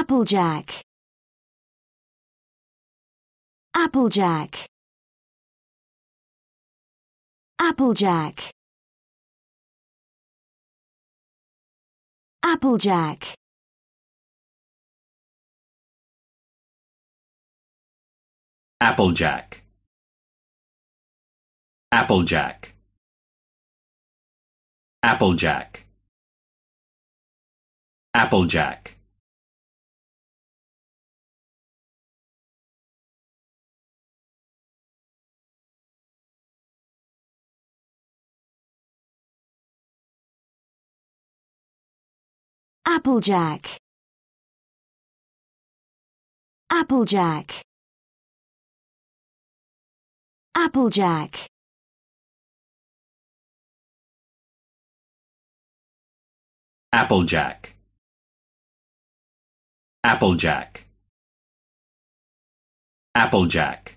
Applejack Applejack Applejack Applejack Applejack Applejack Applejack Applejack Applejack Applejack Applejack Applejack Applejack Applejack